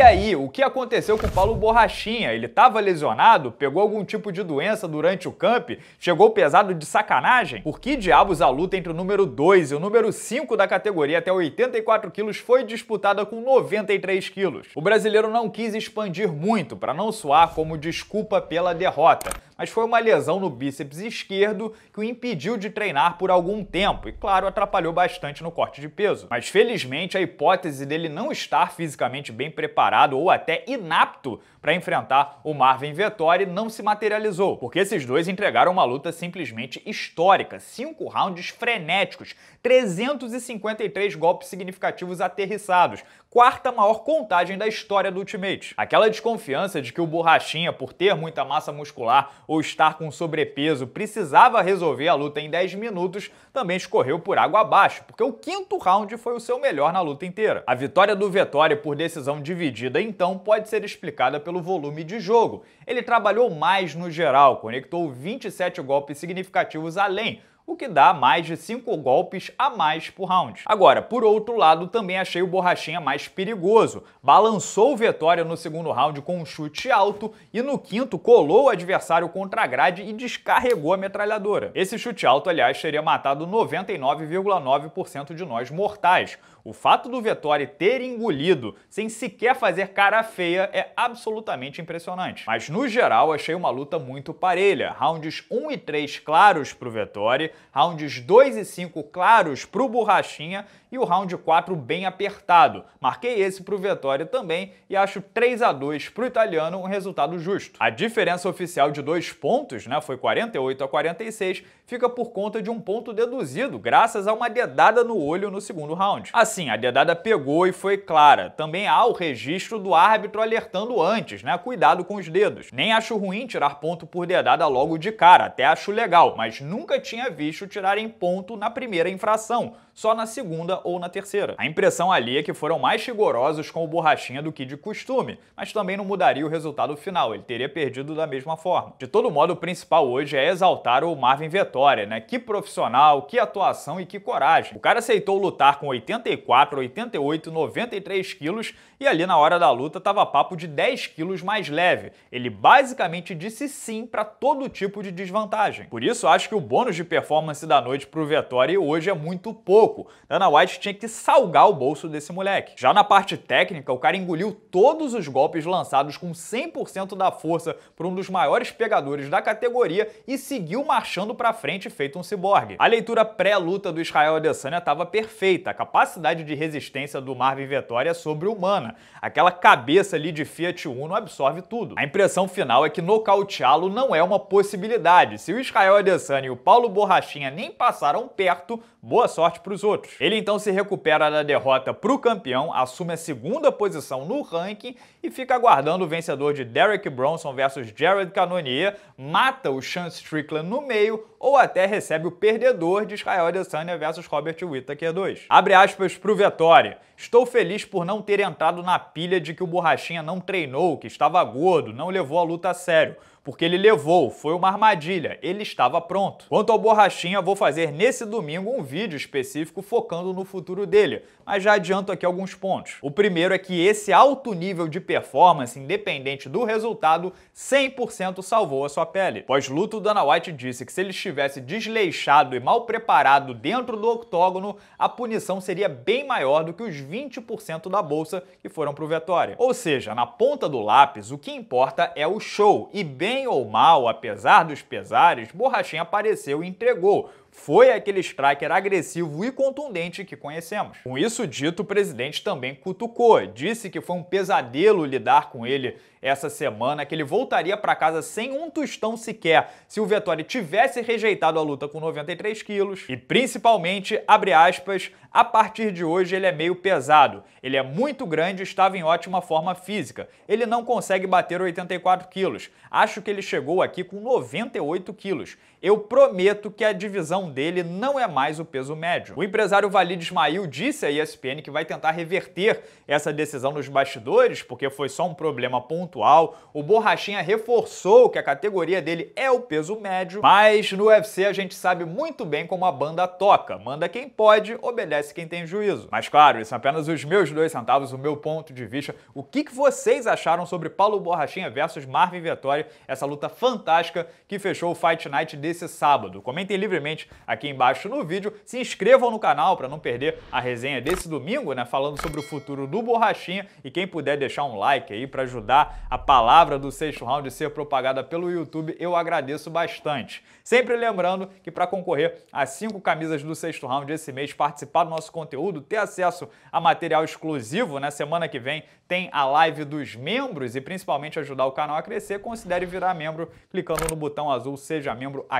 E aí, o que aconteceu com o Paulo Borrachinha? Ele estava lesionado? Pegou algum tipo de doença durante o camp? Chegou pesado de sacanagem? Por que diabos a luta entre o número 2 e o número 5 da categoria até 84 quilos foi disputada com 93 quilos? O brasileiro não quis expandir muito para não soar como desculpa pela derrota, mas foi uma lesão no bíceps esquerdo que o impediu de treinar por algum tempo e, claro, atrapalhou bastante no corte de peso. Mas felizmente a hipótese dele não estar fisicamente bem preparado preparado ou até inapto para enfrentar o Marvin Vettori não se materializou, porque esses dois entregaram uma luta simplesmente histórica, cinco rounds frenéticos, 353 golpes significativos aterrissados, quarta maior contagem da história do Ultimate. Aquela desconfiança de que o Borrachinha, por ter muita massa muscular ou estar com sobrepeso, precisava resolver a luta em 10 minutos, também escorreu por água abaixo, porque o quinto round foi o seu melhor na luta inteira. A vitória do Vettori por decisão dividida medida então pode ser explicada pelo volume de jogo. Ele trabalhou mais no geral, conectou 27 golpes significativos além, o que dá mais de 5 golpes a mais por round. Agora, por outro lado, também achei o Borrachinha mais perigoso. Balançou o Vitória no segundo round com um chute alto e no quinto colou o adversário contra a grade e descarregou a metralhadora. Esse chute alto, aliás, teria matado 99,9% de nós mortais. O fato do Vettori ter engolido sem sequer fazer cara feia é absolutamente impressionante. Mas no geral, achei uma luta muito parelha. Rounds 1 e 3 claros pro Vettori, rounds 2 e 5 claros para o Borrachinha e o round 4 bem apertado. Marquei esse para o Vettori também e acho 3 a 2 para o italiano um resultado justo. A diferença oficial de dois pontos né, foi 48 a 46 fica por conta de um ponto deduzido, graças a uma dedada no olho no segundo round. Assim, a dedada pegou e foi clara. Também há o registro do árbitro alertando antes, né? Cuidado com os dedos. Nem acho ruim tirar ponto por dedada logo de cara, até acho legal, mas nunca tinha visto tirarem ponto na primeira infração só na segunda ou na terceira. A impressão ali é que foram mais rigorosos com o Borrachinha do que de costume, mas também não mudaria o resultado final, ele teria perdido da mesma forma. De todo modo, o principal hoje é exaltar o Marvin Vettori, né? Que profissional, que atuação e que coragem. O cara aceitou lutar com 84, 88, 93 quilos e ali na hora da luta tava papo de 10 quilos mais leve. Ele basicamente disse sim para todo tipo de desvantagem. Por isso, acho que o bônus de performance da noite pro Vettori hoje é muito pouco topo, Dana White tinha que salgar o bolso desse moleque. Já na parte técnica, o cara engoliu todos os golpes lançados com 100% da força por um dos maiores pegadores da categoria e seguiu marchando para frente feito um ciborgue. A leitura pré-luta do Israel Adesanya estava perfeita, a capacidade de resistência do Marvin Vettori é sobre-humana. Aquela cabeça ali de Fiat Uno absorve tudo. A impressão final é que nocauteá-lo não é uma possibilidade. Se o Israel Adesanya e o Paulo Borrachinha nem passaram perto, boa sorte para os os outros. Ele então se recupera da derrota para o campeão, assume a segunda posição no ranking e fica aguardando o vencedor de Derek Bronson versus Jared Cannonier, mata o Sean Strickland no meio ou até recebe o perdedor de Israel Adesanya versus Robert Whittaker 2. Abre aspas para o Vettori. Estou feliz por não ter entrado na pilha de que o Borrachinha não treinou, que estava gordo, não levou a luta a sério porque ele levou, foi uma armadilha, ele estava pronto. Quanto ao Borrachinha, vou fazer nesse domingo um vídeo específico focando no futuro dele, mas já adianto aqui alguns pontos. O primeiro é que esse alto nível de performance, independente do resultado, 100% salvou a sua pele. Pós-luto, Dana White disse que se ele estivesse desleixado e mal preparado dentro do octógono, a punição seria bem maior do que os 20% da bolsa que foram pro Vitória. Ou seja, na ponta do lápis, o que importa é o show, e bem bem ou mal, apesar dos pesares, Borrachinha apareceu e entregou, foi aquele striker agressivo e contundente que conhecemos. Com isso dito, o presidente também cutucou, disse que foi um pesadelo lidar com ele essa semana, que ele voltaria para casa sem um tostão sequer se o Vettori tivesse rejeitado a luta com 93 quilos. E principalmente, abre aspas, a partir de hoje ele é meio pesado, ele é muito grande e estava em ótima forma física. Ele não consegue bater 84 quilos, acho que ele chegou aqui com 98 quilos eu prometo que a divisão dele não é mais o peso médio. O empresário Valide Ismail disse à ESPN que vai tentar reverter essa decisão nos bastidores, porque foi só um problema pontual. O Borrachinha reforçou que a categoria dele é o peso médio, mas no UFC a gente sabe muito bem como a banda toca. Manda quem pode, obedece quem tem juízo. Mas claro, isso é apenas os meus dois centavos, o meu ponto de vista. O que, vocês acharam sobre Paulo Borrachinha versus Marvin Vettori, essa luta fantástica que fechou o Fight Night desse sábado. Comentem livremente aqui embaixo no vídeo, se inscrevam no canal para não perder a resenha desse domingo, né, falando sobre o futuro do Borrachinha e quem puder deixar um like aí para ajudar a palavra do sexto round a ser propagada pelo YouTube, eu agradeço bastante. Sempre lembrando que para concorrer às cinco camisas do sexto round esse mês, participar do nosso conteúdo, ter acesso a material exclusivo, na né, semana que vem tem a live dos membros e principalmente ajudar o canal a crescer, considere virar membro clicando no botão azul Seja Membro aqui